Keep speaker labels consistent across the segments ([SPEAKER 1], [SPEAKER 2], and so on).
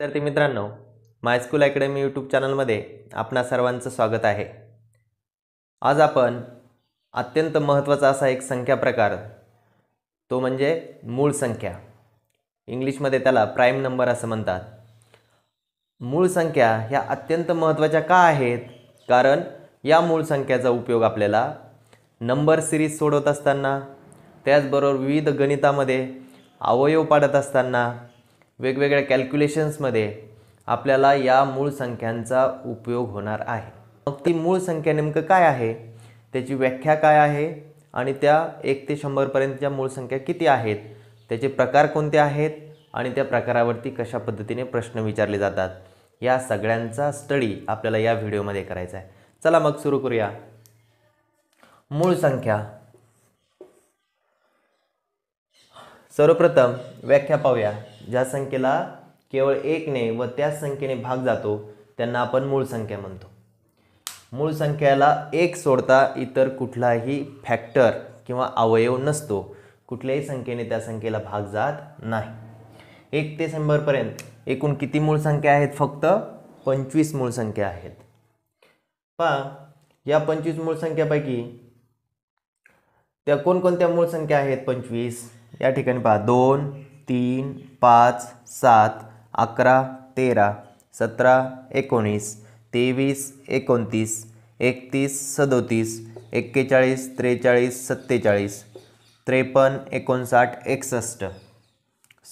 [SPEAKER 1] विद्यार्थी मित्रांनो मायस्कूल academy YouTube चॅनलमध्ये आपणा सर्वांचं स्वागत आहे आज आपण अत्यंत महत्त्वाचा असा एक संख्या प्रकार तो म्हणजे मूळ संख्या इंग्लिशमध्ये त्याला प्राईम नंबर असं म्हणतात मूळ संख्या ह्या अत्यंत महत्त्वाच्या का आहेत कारण या मूळ संख्याचा उपयोग आपल्याला नंबर सिरीज सोडवत असताना त्याचबरोबर विविध गणितामध्ये अवयव पाडत असताना वेगवेगळ्या कॅल्क्युलेशन्समध्ये आपल्याला या मूळ संख्यांचा उपयोग होणार आहे मग ती मूळ संख्या नेमकं काय आहे त्याची व्याख्या काय आहे आणि त्या एक ते शंभरपर्यंतच्या मूळ संख्या किती आहेत त्याचे प्रकार कोणते आहेत आणि त्या प्रकारावरती कशा पद्धतीने प्रश्न विचारले जातात या सगळ्यांचा स्टडी आपल्याला या व्हिडिओमध्ये करायचा आहे चला मग सुरू करूया मूळ संख्या सर्वप्रथम व्याख्या पाहूया ज्या संख्येला केवळ एकने व त्याच संख्येने भाग जातो त्यांना आपण मूळ संख्या म्हणतो मूळ संख्याला एक सोडता इतर कुठलाही फॅक्टर किंवा अवयव नसतो कुठल्याही संख्येने त्या संख्येला भाग जात नाही एक ते शंभरपर्यंत एकूण किती मूळ संख्या आहेत फक्त पंचवीस मूळ संख्या आहेत पहा या पंचवीस मूळ संख्यापैकी त्या कोणकोणत्या मूळ संख्या आहेत पंचवीस या ठिकाणी पहा दोन तीन पाच सात अकरा तेरा सतरा एकोणीस तेवीस एकोणतीस एकतीस सदोतीस एक्केचाळीस त्रेचाळीस सत्तेचाळीस त्रेपन्न एकोणसाठ एकसष्ट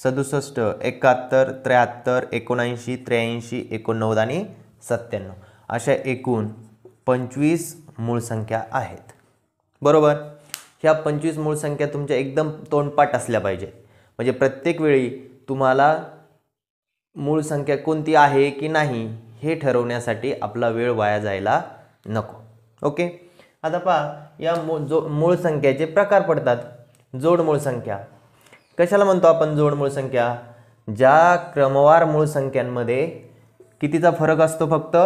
[SPEAKER 1] सदुसष्ट एकाहत्तर त्र्याहत्तर एकोणऐंशी त्र्याऐंशी एकोणनव्वद आणि सत्त्याण्णव अशा एकूण पंचवीस मूळ संख्या आहेत बरोबर ह्या पंचवीस मूळ संख्या तुमच्या एकदम तोंडपाठ असल्या पाहिजेत म्हणजे प्रत्येक वेळी तुम्हाला मूळ संख्या कोणती आहे की नाही हे ठरवण्यासाठी आपला वेळ वाया जायला नको ओके आता पहा या मू जो मूळ संख्याचे प्रकार पडतात जोडमूळ संख्या कशाला म्हणतो आपण जोडमूळ संख्या ज्या क्रमवार मूळ संख्यांमध्ये कितीचा फरक असतो फक्त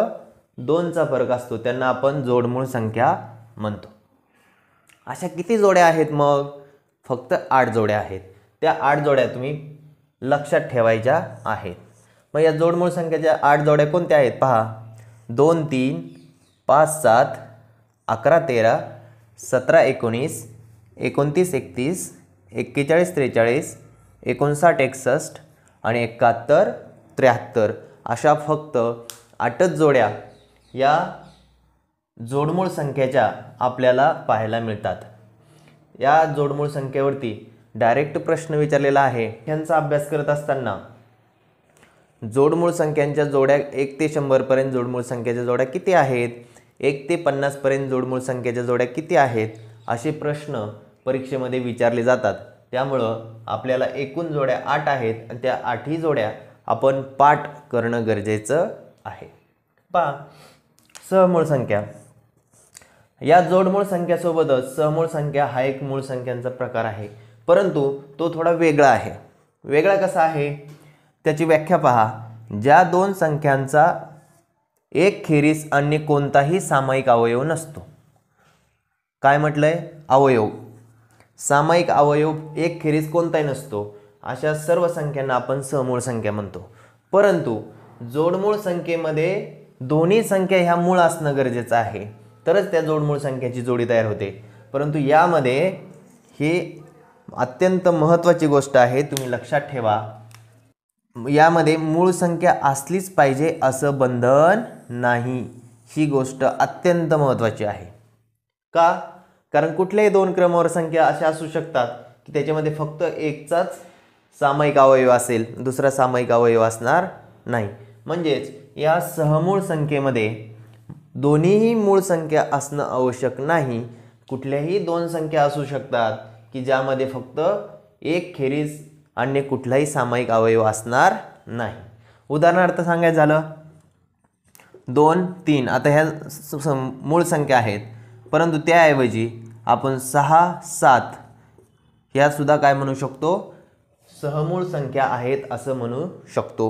[SPEAKER 1] दोनचा फरक असतो त्यांना आपण जोडमूळ संख्या म्हणतो अशा किती जोड्या आहेत मग फक्त आठ जोड्या आहेत त्या आठ जोड्या तुम्ही लक्षात ठेवायच्या आहेत मग या जोडमूळ संख्याच्या आठ जोड्या कोणत्या आहेत पहा दोन तीन पाच सात अकरा तेरा सतरा एकोणीस एकोणतीस एकतीस एक्केचाळीस त्रेचाळीस एकोणसाठ एकसष्ट आणि एकाहत्तर त्र्याहत्तर अशा फक्त आठच जोड्या या जोडमूळ संख्येच्या आपल्याला पाहायला मिळतात या जोडमूळ संख्येवरती डायरेक्ट प्रश्न विचारलेला आहे ह्यांचा अभ्यास करत असताना जोडमूळ संख्यांच्या जोड्या एक ते शंभरपर्यंत जोडमूळ संख्याच्या जोड्या किती आहेत एक ते पन्नासपर्यंत जोडमूळ संख्याच्या जोड्या किती आहेत असे प्रश्न परीक्षेमध्ये विचारले जातात त्यामुळं आपल्याला एकूण जोड्या आठ आहेत आणि त्या आठही जोड्या आपण पाठ करणं गरजेचं आहे पा सहमूळ संख्या या जोडमूळ संख्यासोबतच सहमूळ संख्या हा एक मूळ संख्यांचा प्रकार आहे परंतु तो थोडा वेगळा आहे वेगळा कसा आहे त्याची व्याख्या पहा ज्या दोन संख्यांचा एक खेरीस अन्य कोणताही सामायिक अवयव नसतो काय म्हटलं आहे अवयव सामायिक अवयव एक खेरीस कोणताही नसतो अशा सर्व संख्यांना आपण समूळ संख्या म्हणतो परंतु जोडमूळ संख्येमध्ये दोन्ही संख्या ह्या मूळ असणं गरजेचं आहे तरच त्या जोडमूळ संख्याची जोडी तयार होते परंतु यामध्ये हे अत्यंत महत्त्वाची गोष्ट आहे तुम्ही लक्षात ठेवा यामध्ये मूळ संख्या असलीच पाहिजे असं बंधन नाही ही गोष्ट अत्यंत महत्त्वाची आहे का कारण कुठल्याही दोन क्रमावर संख्या अशा असू शकतात की त्याच्यामध्ये फक्त एकचाच सामायिक अवयव असेल दुसरा सामायिक अवयव असणार नाही म्हणजेच या सहमूळ संख्येमध्ये दोन्हीही मूळ संख्या असणं आवश्यक नाही कुठल्याही दोन संख्या असू शकतात की ज्यामध्ये फक्त एक खेरीज अन्य कुठलाही सामायिक अवयव असणार नाही उदाहरणार्थ सांगायचं झालं दोन तीन आता ह्या मूळ संख्या आहेत परंतु त्याऐवजी आपण सहा सात ह्यासुद्धा काय म्हणू शकतो सहमूळ संख्या आहेत असं म्हणू शकतो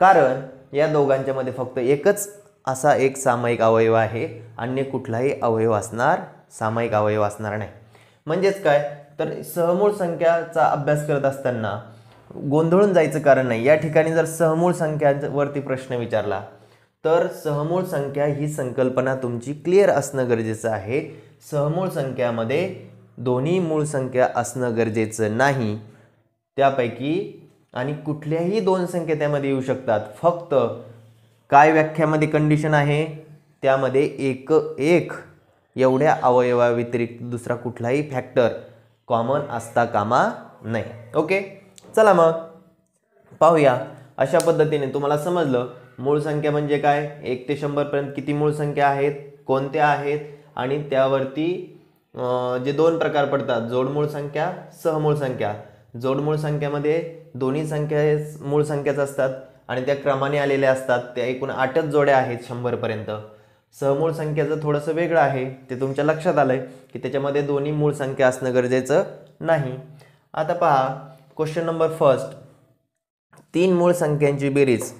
[SPEAKER 1] कारण या दोघांच्यामध्ये फक्त एकच असा एक सामायिक अवयव आहे अन्य कुठलाही अवयव असणार सामायिक अवयव असणार नाही म्हणजेच काय तर सहमूळ संख्याचा अभ्यास करत असताना गोंधळून जायचं कारण नाही या ठिकाणी जर सहमूळ संख्यावरती प्रश्न विचारला तर सहमूळ संख्या ही संकल्पना तुमची क्लिअर असणं गरजेचं आहे सहमूळ संख्यामध्ये दोन्ही मूळ संख्या असणं गरजेचं नाही त्यापैकी आणि कुठल्याही दोन संख्या त्यामध्ये येऊ शकतात फक्त काय व्याख्यामध्ये कंडिशन आहे त्यामध्ये एक एक एवढ्या अवयवाव्यतिरिक्त दुसरा कुठलाही फॅक्टर कॉमन असता कामा नाही ओके चला मग पाहूया अशा पद्धतीने तुम्हाला समजलं मूळ संख्या म्हणजे काय एक ते शंभरपर्यंत किती मूळ संख्या आहेत कोणत्या आहेत आणि त्यावरती जे दोन प्रकार पडतात जोडमूळ संख्या सहमूळ संख्या जोडमूळ संख्यामध्ये दोन्ही संख्या मूळ संख्याच असतात आणि त्या क्रमाने आलेल्या असतात त्या एकूण आठच जोड्या आहेत शंभरपर्यंत सहमूळ संख्याचं थोडंसं वेगळं आहे ते तुमच्या लक्षात आलं आहे की त्याच्यामध्ये दोन्ही मूळ संख्या असणं गरजेचं नाही आता पहा क्वेश्चन नंबर फर्स्ट तीन मूळ संख्यांची बेरीज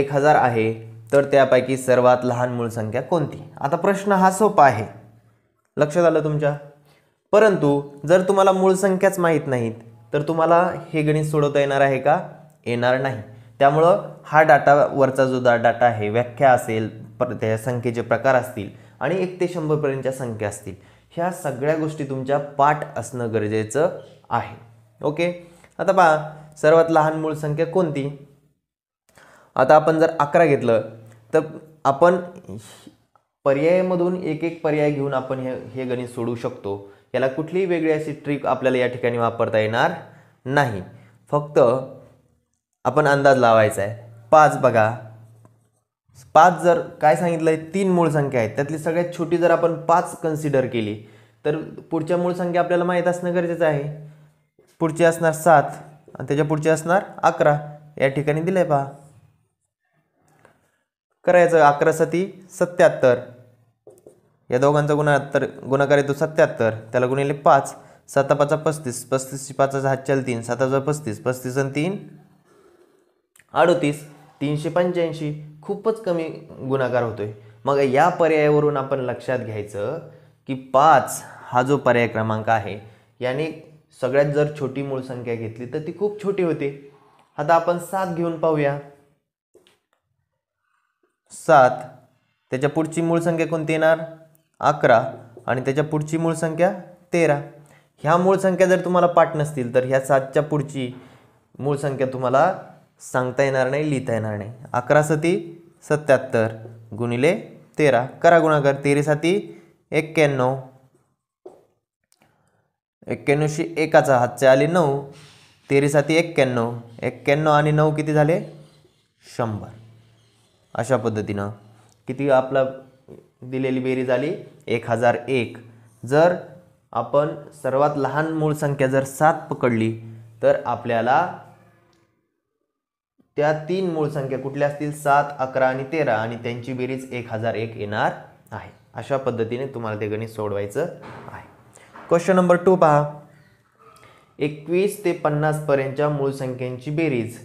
[SPEAKER 1] एक हजार आहे तर त्यापैकी सर्वात लहान मूळ संख्या कोणती आता प्रश्न हा सोपा आहे लक्षात आलं तुमच्या परंतु जर तुम्हाला मूळ संख्याच माहीत नाहीत तर तुम्हाला हे गणित सोडवता येणार आहे का येणार नाही त्यामुळं हा डाटावरचा जो दा डाटा आहे व्याख्या असेल त्या संख्येचे प्रकार असतील आणि एक ते शंभरपर्यंतच्या संख्या असतील ह्या सगळ्या गोष्टी तुमच्या पाठ असणं गरजेचं आहे ओके आता पहा सर्वात लहान मूळ संख्या कोणती आता आपण जर अकरा घेतलं तर आपण पर्यायामधून एक एक पर्याय घेऊन आपण हे हे गणित सोडू शकतो याला कुठलीही वेगळी अशी ट्रिक आपल्याला या ठिकाणी वापरता येणार नाही फक्त आपण अंदाज लावायचा आहे पाच बघा पाच जर काय सांगितलं आहे तीन मूळ संख्या आहेत त्यातली सगळ्यात छोटी जर आपण पाच कन्सिडर केली तर पुढच्या मूळ संख्या आपल्याला माहीत असणं गरजेचं आहे पुढची असणार सात आणि त्याच्या पुढची असणार अकरा या ठिकाणी दिलं आहे पहा करायचं अकरा सती सत्याहत्तर या दोघांचा गुणाहत्तर गुणाकार येतो सत्याहत्तर त्याला गुणिले पाच साता पाचा पस्तीस पस्तीस पाचाचा हातच्याल तीन सात हजार पस्तीस पस्तीस आणि तीन अडोतीस तीनशे पंच्याऐंशी खूपच कमी गुणाकार होतोय मग या पर्यायावरून आपण लक्षात घ्यायचं की पाच हा जो पर्याय क्रमांक आहे याने सगळ्यात जर छोटी मूळ संख्या घेतली तर ती खूप छोटी होते आता आपण सात घेऊन पाहूया सात त्याच्या पुढची मूळ संख्या कोणती येणार अकरा आणि त्याच्या पुढची मूळ संख्या तेरा ह्या मूळ संख्या जर तुम्हाला पाठ नसतील तर ह्या सातच्या पुढची मूळ संख्या तुम्हाला सांगता येणार नाही लिहिता येणार नाही अकरा सती सत्याहत्तर गुणिले तेरा करा गुणाकार तेरेसाठी एक्क्याण्णव एक्क्याण्णवशी एकाचा हातचे आले नऊ तेरेसाठी एक्क्याण्णव एक्क्याण्णव आणि नऊ किती झाले शंभर अशा पद्धतीनं किती आपला दिलेली बेरीज आली एक हजार एक जर आपण सर्वात लहान मूळ संख्या जर सात पकडली तर आपल्याला त्या तीन मूळ संख्या कुठल्या असतील सात अकरा आणि तेरा आणि त्यांची बेरीज एक हजार एक येणार आहे अशा पद्धतीने तुम्हाला ते गणित सोडवायचं आहे क्वेश्चन नंबर टू पहा एकवीस ते पन्नासपर्यंतच्या मूळ संख्यांची बेरीज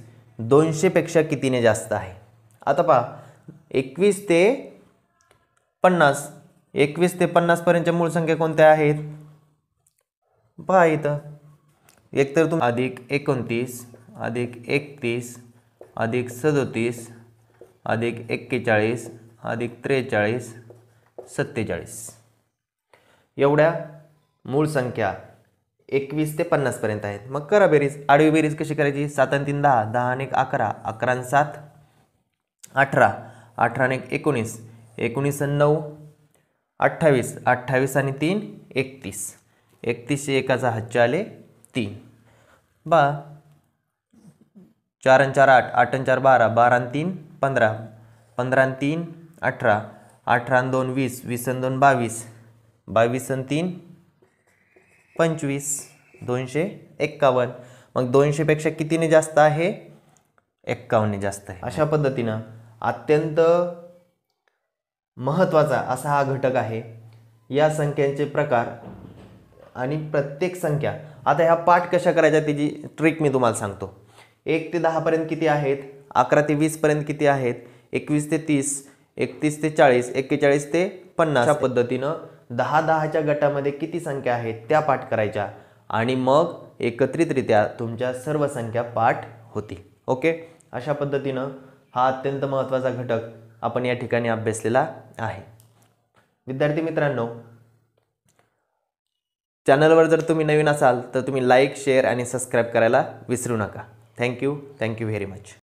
[SPEAKER 1] दोनशेपेक्षा कितीने जास्त आहे आता पहा एकवीस ते पन्नास एकवीस ते पन्नासपर्यंतच्या मूळ संख्या कोणत्या आहेत पहा इथं एकतर तुम अधिक एकोणतीस अधिक एकतीस अधिक सदोतीस अधिक एक्केचाळीस अधिक त्रेचाळीस सत्तेचाळीस एवढ्या मूळ संख्या एकवीस ते पन्नासपर्यंत आहेत मग करा बेरीज आडवी बेरीज कशी करायची सात आणि तीन दहा दहा आणि अकरा अकरा आणि सात अठरा अठरा आणि एकोणीस एकोणीस आणि नऊ अठ्ठावीस अठ्ठावीस आणि तीन एकतीस एकतीसशे एकाचा हच्चे आले तीन बा चार आणि चार आठ आठ आणि चार बारा बारा आणि तीन पंधरा पंधरा आणि तीन अठरा अठरा आणि दोन वीस वीस आणि दोन बावीस बावीस आणि तीन पंचवीस दोनशे एक्कावन्न मग दोनशेपेक्षा कितीने जास्त आहे एक्कावन्नने जास्त आहे अशा पद्धतीनं अत्यंत महत्त्वाचा असा हा घटक आहे या संख्यांचे प्रकार आणि प्रत्येक संख्या आता ह्या पाठ कशा करायच्या त्याची ट्रिक मी तुम्हाला सांगतो एक ते दहापर्यंत किती आहेत अकरा ते वीसपर्यंत किती आहेत एकवीस ते तीस एकतीस ते चाळीस एक्केचाळीस ते पन्नास अशा पद्धतीनं दहा दहाच्या गटामध्ये किती संख्या आहेत त्या पाठ करायच्या आणि मग एकत्रितरित्या तुमच्या सर्व संख्या पाठ होती ओके अशा पद्धतीनं हा अत्यंत महत्त्वाचा घटक आपण या ठिकाणी अभ्यासलेला आहे विद्यार्थी मित्रांनो चॅनलवर जर तुम्ही नवीन असाल तर तुम्ही लाईक शेअर आणि सबस्क्राईब करायला विसरू नका थँक्यू थँक्यू व्हेरी मच